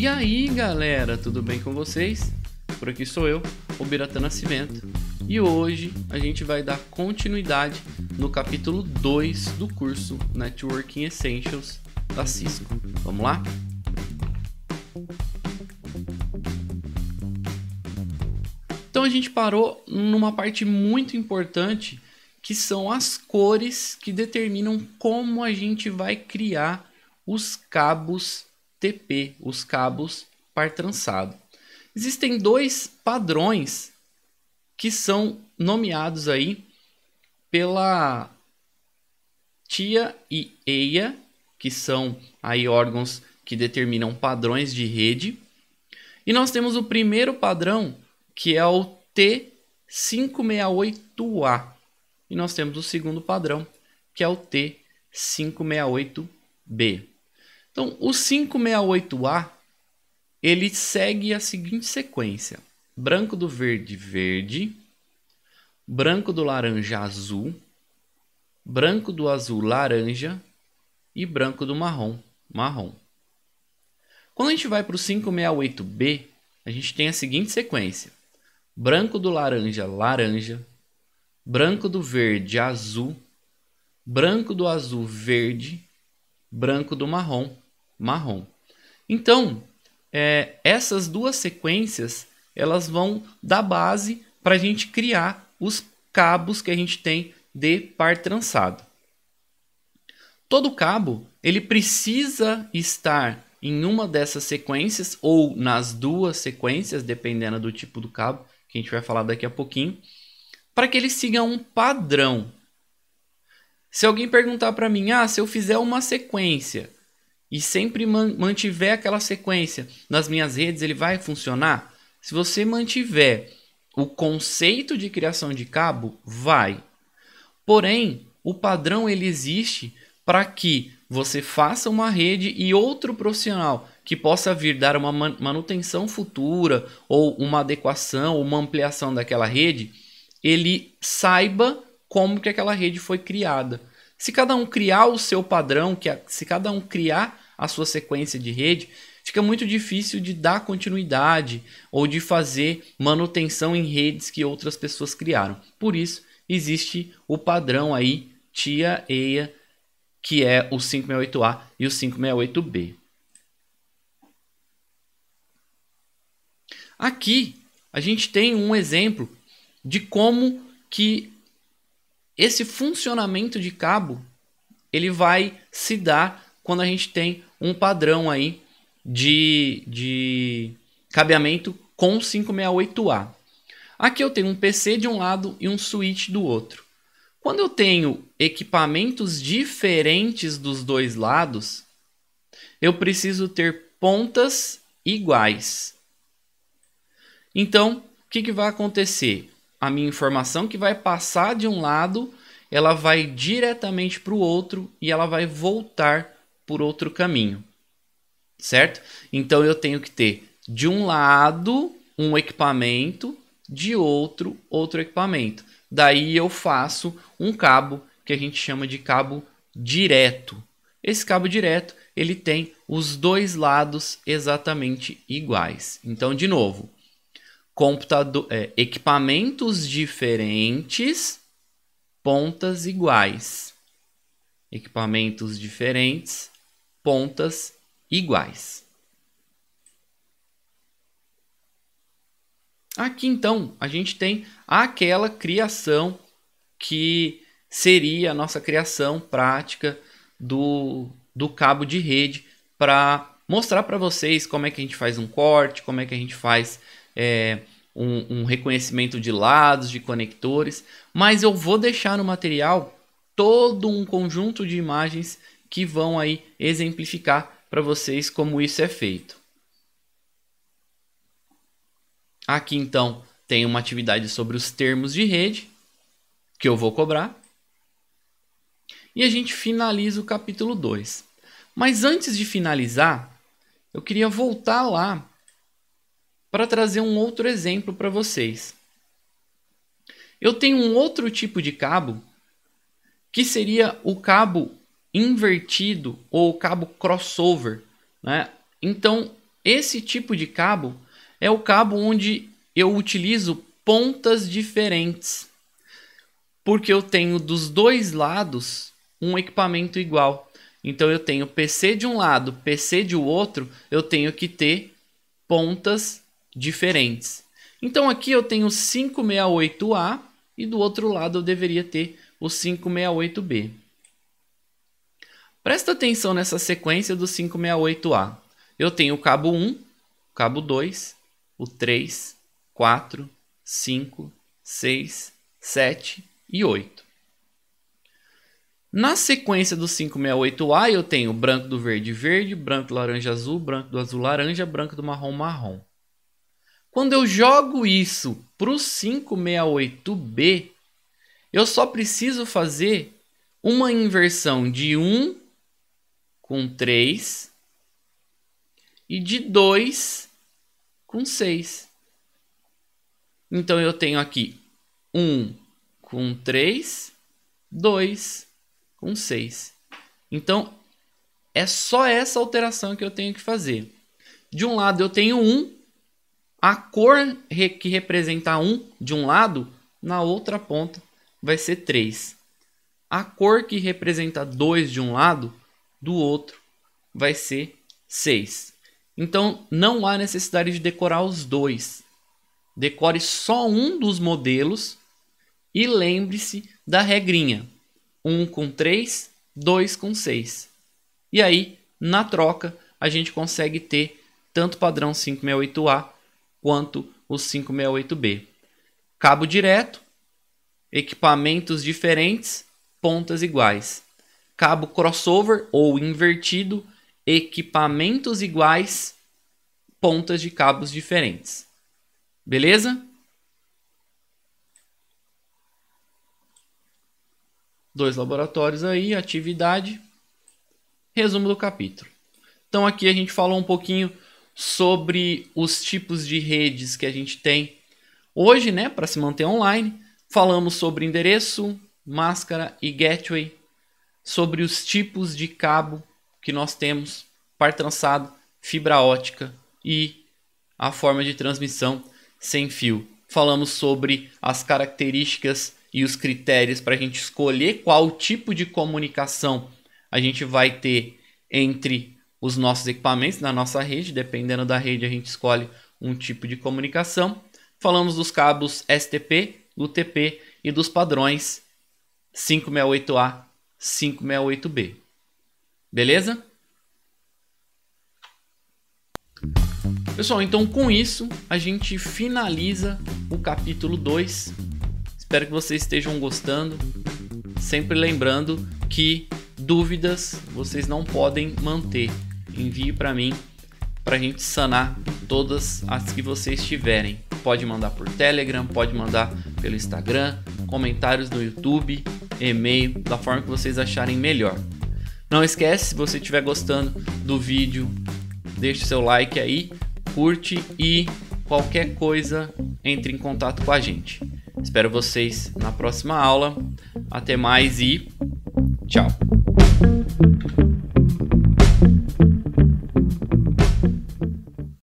E aí galera, tudo bem com vocês? Por aqui sou eu, o Birata Nascimento, e hoje a gente vai dar continuidade no capítulo 2 do curso Networking Essentials da Cisco. Vamos lá? Então a gente parou numa parte muito importante que são as cores que determinam como a gente vai criar os cabos TP, os cabos par trançado. Existem dois padrões que são nomeados aí pela TIA e EIA, que são aí órgãos que determinam padrões de rede. E nós temos o primeiro padrão, que é o T568A. E nós temos o segundo padrão, que é o T568B. Então, o 568A ele segue a seguinte sequência: branco do verde, verde, branco do laranja, azul, branco do azul, laranja e branco do marrom, marrom. Quando a gente vai para o 568B, a gente tem a seguinte sequência: branco do laranja, laranja, branco do verde, azul, branco do azul, verde, branco do marrom, marrom. Então, é, essas duas sequências elas vão dar base para a gente criar os cabos que a gente tem de par trançado. Todo cabo ele precisa estar em uma dessas sequências ou nas duas sequências, dependendo do tipo do cabo que a gente vai falar daqui a pouquinho, para que ele siga um padrão. Se alguém perguntar para mim, ah, se eu fizer uma sequência e sempre mantiver aquela sequência nas minhas redes, ele vai funcionar? Se você mantiver o conceito de criação de cabo, vai. Porém, o padrão ele existe para que você faça uma rede e outro profissional que possa vir dar uma manutenção futura ou uma adequação, uma ampliação daquela rede, ele saiba como que aquela rede foi criada. Se cada um criar o seu padrão, que se cada um criar a sua sequência de rede, fica muito difícil de dar continuidade ou de fazer manutenção em redes que outras pessoas criaram. Por isso, existe o padrão aí TIA EIA, que é o 568A e o 568B. Aqui a gente tem um exemplo de como que esse funcionamento de cabo, ele vai se dar quando a gente tem um padrão aí de, de cabeamento com 568A. Aqui eu tenho um PC de um lado e um switch do outro. Quando eu tenho equipamentos diferentes dos dois lados, eu preciso ter pontas iguais. Então, o que, que vai acontecer? a minha informação que vai passar de um lado, ela vai diretamente para o outro e ela vai voltar por outro caminho. Certo? Então eu tenho que ter de um lado um equipamento, de outro outro equipamento. Daí eu faço um cabo que a gente chama de cabo direto. Esse cabo direto, ele tem os dois lados exatamente iguais. Então, de novo, computador, é, equipamentos diferentes, pontas iguais. Equipamentos diferentes, pontas iguais. Aqui então a gente tem aquela criação que seria a nossa criação prática do, do cabo de rede para mostrar para vocês como é que a gente faz um corte, como é que a gente faz é, um, um reconhecimento de lados, de conectores, mas eu vou deixar no material todo um conjunto de imagens que vão aí exemplificar para vocês como isso é feito. Aqui então tem uma atividade sobre os termos de rede que eu vou cobrar. E a gente finaliza o capítulo 2. Mas antes de finalizar, eu queria voltar lá para trazer um outro exemplo para vocês. Eu tenho um outro tipo de cabo que seria o cabo invertido ou cabo crossover. Né? Então, esse tipo de cabo é o cabo onde eu utilizo pontas diferentes, porque eu tenho dos dois lados um equipamento igual. Então, eu tenho PC de um lado, PC de outro, eu tenho que ter pontas diferentes. Então aqui eu tenho 568A e do outro lado eu deveria ter o 568B. Presta atenção nessa sequência do 568A. Eu tenho o cabo 1, o cabo 2, o 3, 4, 5, 6, 7 e 8. Na sequência do 568A, eu tenho branco do verde, verde, branco do laranja, azul, branco do azul, laranja, branco do marrom, marrom. Quando eu jogo isso para o 568B, eu só preciso fazer uma inversão de 1 com 3 e de 2 com 6. Então eu tenho aqui 1 com 3, 2 com 6. Então é só essa alteração que eu tenho que fazer. De um lado eu tenho 1, a cor que representa 1 de um lado, na outra ponta vai ser 3. A cor que representa 2 de um lado, do outro vai ser 6. Então não há necessidade de decorar os dois. Decore só um dos modelos e lembre-se da regrinha: 1 um com 3, 2 com 6. E aí, na troca, a gente consegue ter tanto padrão 568A quanto o 568B. Cabo direto, equipamentos diferentes, pontas iguais. Cabo crossover ou invertido, equipamentos iguais, pontas de cabos diferentes. Beleza? Dois laboratórios aí, atividade. Resumo do capítulo. Então aqui a gente falou um pouquinho sobre os tipos de redes que a gente tem hoje, né, para se manter online. Falamos sobre endereço, máscara e gateway, sobre os tipos de cabo que nós temos, par trançado, fibra ótica e a forma de transmissão sem fio. Falamos sobre as características e os critérios para a gente escolher qual tipo de comunicação a gente vai ter entre os nossos equipamentos na nossa rede, dependendo da rede a gente escolhe um tipo de comunicação. Falamos dos cabos STP, UTP e dos padrões 568A, 568B. Beleza? Pessoal, então com isso a gente finaliza o capítulo 2. Espero que vocês estejam gostando. Sempre lembrando que dúvidas vocês não podem manter envie para mim para a gente sanar todas as que vocês tiverem. Pode mandar por Telegram, pode mandar pelo Instagram, comentários no YouTube, e-mail, da forma que vocês acharem melhor. Não esquece, se você estiver gostando do vídeo, deixe seu like aí, curte e qualquer coisa entre em contato com a gente. Espero vocês na próxima aula. Até mais e tchau.